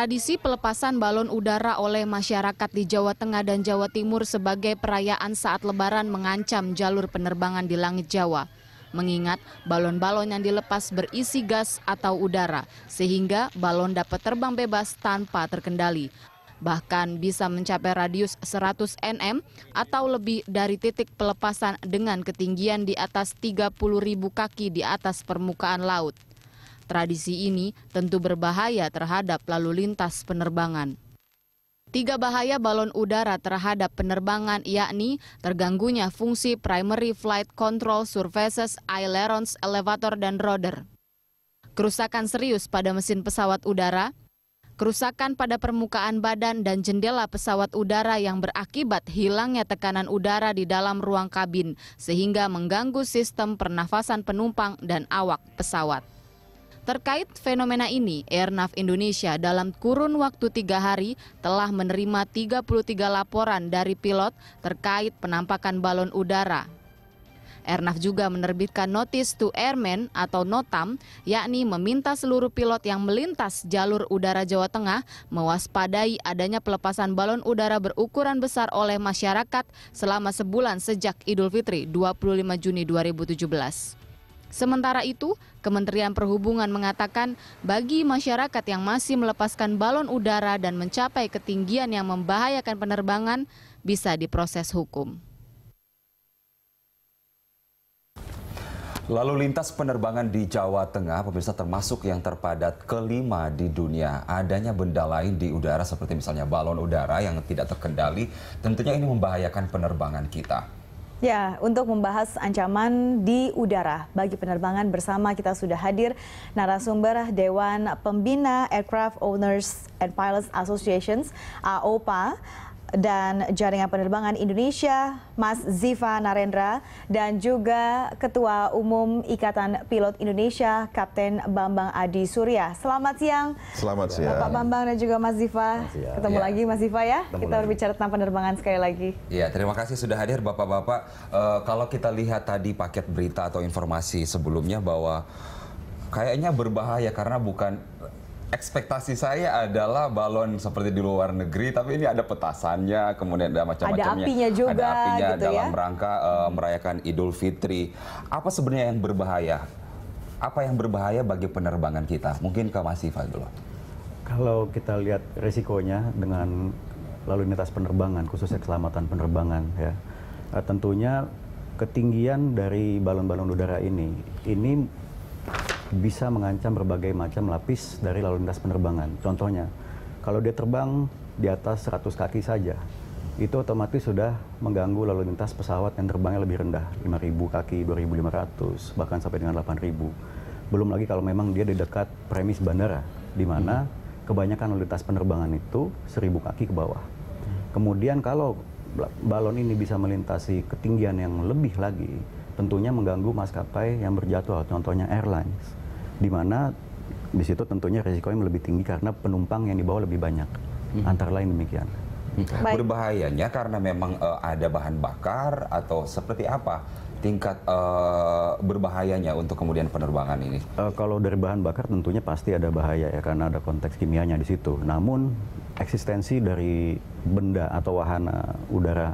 Tradisi pelepasan balon udara oleh masyarakat di Jawa Tengah dan Jawa Timur sebagai perayaan saat lebaran mengancam jalur penerbangan di langit Jawa. Mengingat balon-balon yang dilepas berisi gas atau udara, sehingga balon dapat terbang bebas tanpa terkendali. Bahkan bisa mencapai radius 100 nm atau lebih dari titik pelepasan dengan ketinggian di atas 30.000 kaki di atas permukaan laut. Tradisi ini tentu berbahaya terhadap lalu lintas penerbangan. Tiga bahaya balon udara terhadap penerbangan yakni terganggunya fungsi primary flight control surfaces, ailerons, elevator, dan rudder. Kerusakan serius pada mesin pesawat udara, kerusakan pada permukaan badan dan jendela pesawat udara yang berakibat hilangnya tekanan udara di dalam ruang kabin sehingga mengganggu sistem pernafasan penumpang dan awak pesawat. Terkait fenomena ini, Airnav Indonesia dalam kurun waktu tiga hari telah menerima 33 laporan dari pilot terkait penampakan balon udara. Airnav juga menerbitkan Notice to Airmen atau NOTAM, yakni meminta seluruh pilot yang melintas jalur udara Jawa Tengah mewaspadai adanya pelepasan balon udara berukuran besar oleh masyarakat selama sebulan sejak Idul Fitri 25 Juni 2017. Sementara itu, Kementerian Perhubungan mengatakan bagi masyarakat yang masih melepaskan balon udara dan mencapai ketinggian yang membahayakan penerbangan bisa diproses hukum. Lalu lintas penerbangan di Jawa Tengah, pemirsa termasuk yang terpadat kelima di dunia. Adanya benda lain di udara seperti misalnya balon udara yang tidak terkendali, tentunya ini membahayakan penerbangan kita. Ya, untuk membahas ancaman di udara bagi penerbangan bersama kita sudah hadir narasumber Dewan Pembina Aircraft Owners and Pilots Associations AOPA dan Jaringan Penerbangan Indonesia, Mas Ziva Narendra, dan juga Ketua Umum Ikatan Pilot Indonesia, Kapten Bambang Adi Surya. Selamat siang. Selamat siang. Bapak Bambang dan juga Mas Ziva. Ketemu ya. lagi Mas Ziva ya. Ketemu kita lagi. berbicara tentang penerbangan sekali lagi. Ya, terima kasih sudah hadir Bapak-bapak. Uh, kalau kita lihat tadi paket berita atau informasi sebelumnya bahwa kayaknya berbahaya karena bukan ekspektasi saya adalah balon seperti di luar negeri, tapi ini ada petasannya, kemudian ada macam-macamnya. Ada apinya juga. Ada apinya gitu dalam ya? rangka uh, merayakan Idul Fitri. Apa sebenarnya yang berbahaya? Apa yang berbahaya bagi penerbangan kita? Mungkin ke Mas Iva dulu. Kalau kita lihat resikonya dengan lalu lintas penerbangan, khususnya keselamatan penerbangan, ya eh, tentunya ketinggian dari balon-balon udara ini, ini bisa mengancam berbagai macam lapis dari lalu lintas penerbangan. Contohnya, kalau dia terbang di atas 100 kaki saja, itu otomatis sudah mengganggu lalu lintas pesawat yang terbangnya lebih rendah, 5.000 kaki, 2.500, bahkan sampai dengan 8.000. Belum lagi kalau memang dia di dekat premis bandara, di mana hmm. kebanyakan lalu lintas penerbangan itu 1.000 kaki ke bawah. Hmm. Kemudian kalau balon ini bisa melintasi ketinggian yang lebih lagi, tentunya mengganggu maskapai yang berjatuh. contohnya airlines di mana di situ tentunya risikonya lebih tinggi karena penumpang yang dibawa lebih banyak. Hmm. Antara lain demikian. Hmm. Baik. Berbahayanya karena memang uh, ada bahan bakar atau seperti apa tingkat uh, berbahayanya untuk kemudian penerbangan ini? Uh, kalau dari bahan bakar tentunya pasti ada bahaya ya karena ada konteks kimianya di situ. Namun eksistensi dari benda atau wahana udara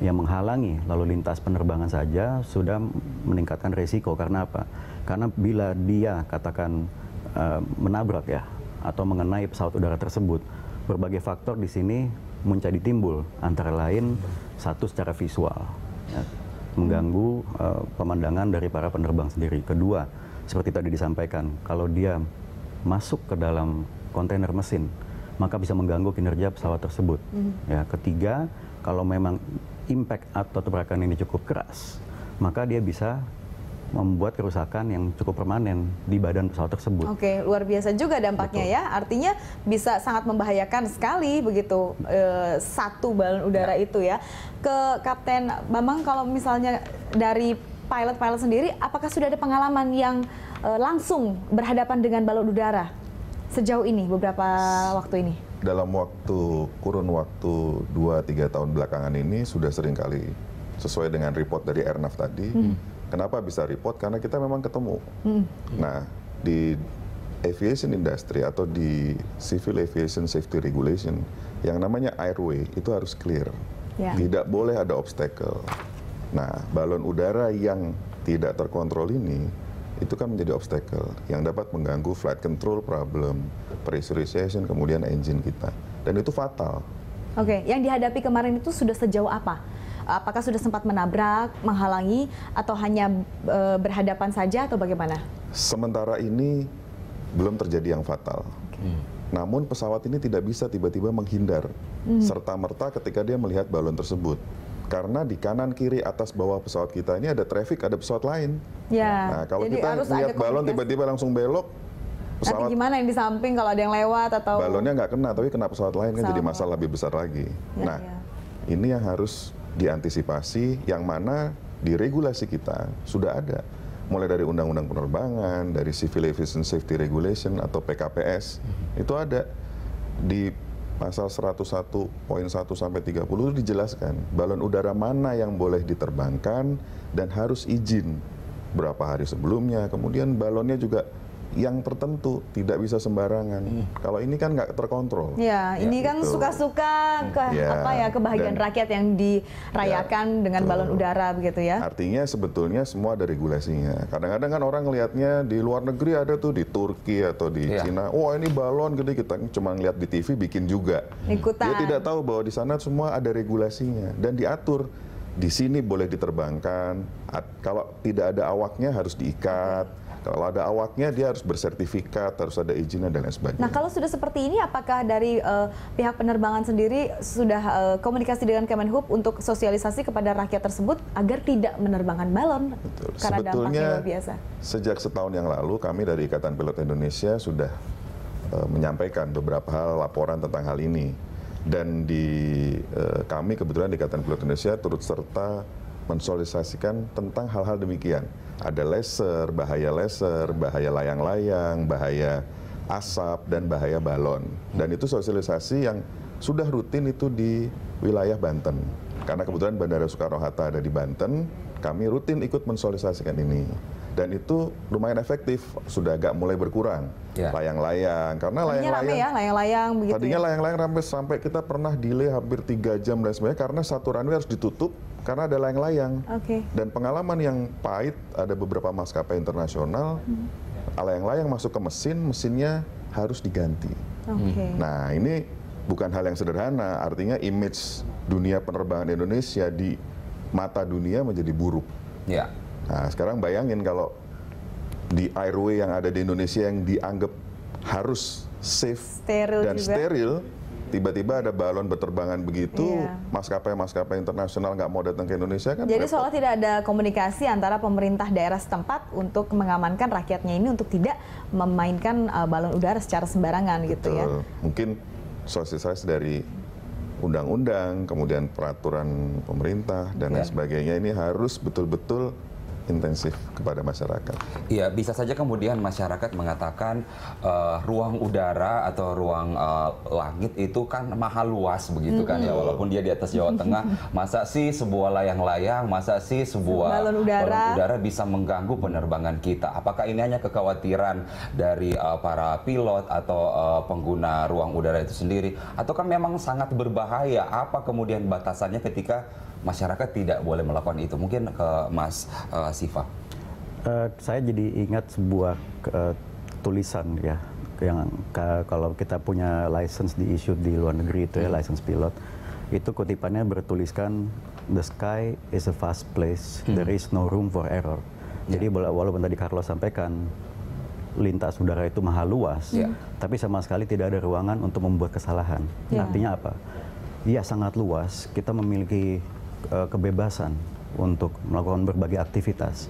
yang menghalangi lalu lintas penerbangan saja sudah meningkatkan resiko karena apa? Karena bila dia katakan uh, menabrak ya atau mengenai pesawat udara tersebut, berbagai faktor di sini menjadi timbul antara lain satu secara visual ya, mengganggu uh, pemandangan dari para penerbang sendiri. Kedua, seperti tadi disampaikan, kalau dia masuk ke dalam kontainer mesin, maka bisa mengganggu kinerja pesawat tersebut. Hmm. Ya, ketiga, kalau memang impact atau tebrakan ini cukup keras, maka dia bisa membuat kerusakan yang cukup permanen di badan pesawat tersebut. Oke, luar biasa juga dampaknya Betul. ya. Artinya bisa sangat membahayakan sekali begitu e, satu balon udara ya. itu ya. Ke Kapten Bambang kalau misalnya dari pilot-pilot sendiri apakah sudah ada pengalaman yang e, langsung berhadapan dengan balon udara sejauh ini beberapa waktu ini? Dalam waktu kurun waktu 2 3 tahun belakangan ini sudah sering kali sesuai dengan report dari Airnav tadi. Hmm Kenapa bisa report? Karena kita memang ketemu. Hmm. Nah, di aviation industry atau di civil aviation safety regulation yang namanya airway itu harus clear. Yeah. Tidak boleh ada obstacle. Nah, balon udara yang tidak terkontrol ini itu kan menjadi obstacle yang dapat mengganggu flight control problem, pressurization, kemudian engine kita. Dan itu fatal. Oke, okay. yang dihadapi kemarin itu sudah sejauh apa? apakah sudah sempat menabrak, menghalangi, atau hanya e, berhadapan saja atau bagaimana? Sementara ini belum terjadi yang fatal. Okay. Hmm. Namun pesawat ini tidak bisa tiba-tiba menghindar hmm. serta merta ketika dia melihat balon tersebut. Karena di kanan kiri atas bawah pesawat kita ini ada traffic, ada pesawat lain. Ya. Nah, kalau Jadi kita lihat balon tiba-tiba langsung belok, pesawat Nanti gimana yang di samping kalau ada yang lewat atau balonnya nggak kena tapi kena pesawat lain kan jadi masalah lebih besar lagi. Ya, nah, ya. ini yang harus diantisipasi yang mana di regulasi kita sudah ada mulai dari undang-undang penerbangan, dari Civil Aviation Safety Regulation atau PKPS, mhm. itu ada di pasal 101.1 sampai 30 itu dijelaskan balon udara mana yang boleh diterbangkan dan harus izin berapa hari sebelumnya. Kemudian balonnya juga yang tertentu tidak bisa sembarangan. Hmm. Kalau ini kan nggak terkontrol. Ya, ya ini gitu. kan suka-suka hmm. ke ya, apa ya kebahagiaan dan, rakyat yang dirayakan ya, dengan betul. balon udara begitu ya. Artinya sebetulnya semua ada regulasinya. Kadang-kadang kan orang ngelihatnya di luar negeri ada tuh di Turki atau di ya. Cina, wah oh, ini balon gede kita cuma ngeliat di TV bikin juga. Ikutan. Dia tidak tahu bahwa di sana semua ada regulasinya dan diatur di sini boleh diterbangkan. At, kalau tidak ada awaknya harus diikat. Kalau ada awaknya dia harus bersertifikat, harus ada izinnya dan lain sebagainya. Nah, kalau sudah seperti ini apakah dari uh, pihak penerbangan sendiri sudah uh, komunikasi dengan Kemenhub untuk sosialisasi kepada rakyat tersebut agar tidak menerbangkan balon? Betul. Karena Sebetulnya biasa. Sejak setahun yang lalu kami dari Ikatan Pilot Indonesia sudah uh, menyampaikan beberapa hal laporan tentang hal ini dan di uh, kami kebetulan di Ikatan Pilot Indonesia turut serta mensosialisasikan tentang hal-hal demikian. Ada laser, bahaya laser, bahaya layang-layang, bahaya asap, dan bahaya balon. Dan itu sosialisasi yang sudah rutin itu di wilayah Banten. Karena kebetulan Bandara Soekarno-Hatta ada di Banten, kami rutin ikut mensosialisasikan ini. Dan itu lumayan efektif, sudah agak mulai berkurang. Layang-layang, ya. karena layang-layang... ya, layang-layang ya, begitu ya? Tadinya layang-layang ya? sampai, kita pernah delay hampir tiga jam dan sebagainya, karena satu runway harus ditutup, karena ada layang-layang. Okay. Dan pengalaman yang pahit ada beberapa maskapai internasional hmm. layang-layang masuk ke mesin, mesinnya harus diganti. Okay. Hmm. Nah, ini bukan hal yang sederhana, artinya image dunia penerbangan Indonesia di mata dunia menjadi buruk. Ya. Nah, sekarang bayangin kalau di airway yang ada di Indonesia yang dianggap harus safe steril dan juga. steril tiba-tiba ada balon berterbangan begitu, iya. maskapai-maskapai internasional nggak mau datang ke Indonesia kan. Jadi seolah tidak ada komunikasi antara pemerintah daerah setempat untuk mengamankan rakyatnya ini untuk tidak memainkan uh, balon udara secara sembarangan Betul. gitu ya. Mungkin sosialisasi dari undang-undang, kemudian peraturan pemerintah dan yeah. lain iya. sebagainya ini harus betul-betul intensif kepada masyarakat. Iya, bisa saja kemudian masyarakat mengatakan uh, ruang udara atau ruang uh, langit itu kan mahal luas begitu kan mm -hmm. ya walaupun dia di atas Jawa Tengah, masa sih sebuah layang-layang, masa sih sebuah balon udara. udara bisa mengganggu penerbangan kita. Apakah ini hanya kekhawatiran dari uh, para pilot atau uh, pengguna ruang udara itu sendiri atau kan memang sangat berbahaya? Apa kemudian batasannya ketika masyarakat tidak boleh melakukan itu. Mungkin ke Mas uh, Siva. Uh, saya jadi ingat sebuah uh, tulisan ya yang kalau kita punya license di issue di luar negeri itu ya hmm. license pilot itu kutipannya bertuliskan the sky is a fast place hmm. there is no room for error yeah. jadi walaupun tadi Carlos sampaikan lintas udara itu mahal luas yeah. tapi sama sekali tidak ada ruangan untuk membuat kesalahan yeah. artinya apa Iya sangat luas kita memiliki Eh, kebebasan untuk melakukan berbagai aktivitas.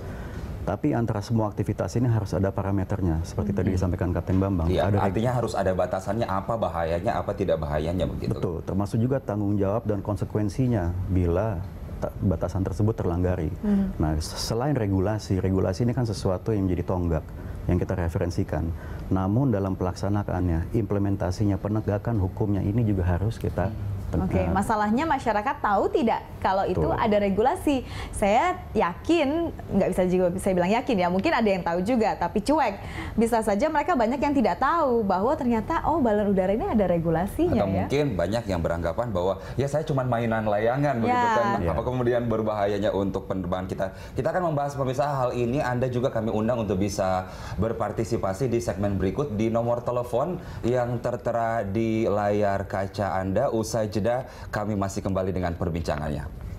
Tapi antara semua aktivitas ini harus ada parameternya, seperti tadi hmm. disampaikan Kapten Bambang. Ya, ada artinya harus ada batasannya, apa bahayanya, apa tidak bahayanya begitu. Betul, termasuk juga tanggung jawab dan konsekuensinya bila batasan tersebut terlanggari. Hmm. Nah, selain regulasi, regulasi ini kan sesuatu yang menjadi tonggak yang kita referensikan. Namun dalam pelaksanaannya, implementasinya, penegakan hukumnya ini juga harus kita hmm. Oke, Oke, masalahnya masyarakat tahu tidak kalau itu Tuh. ada regulasi. Saya yakin, nggak bisa juga saya bilang yakin ya, mungkin ada yang tahu juga, tapi cuek. Bisa saja mereka banyak yang tidak tahu bahwa ternyata oh balon udara ini ada regulasinya. Atau ya. mungkin banyak yang beranggapan bahwa ya saya cuma mainan layangan ya. begitu kan. Ya. Apa kemudian berbahayanya untuk penerbangan kita? Kita akan membahas pemirsa hal ini. Anda juga kami undang untuk bisa berpartisipasi di segmen berikut di nomor telepon yang tertera di layar kaca Anda usai jeda, kami masih kembali dengan perbincangannya.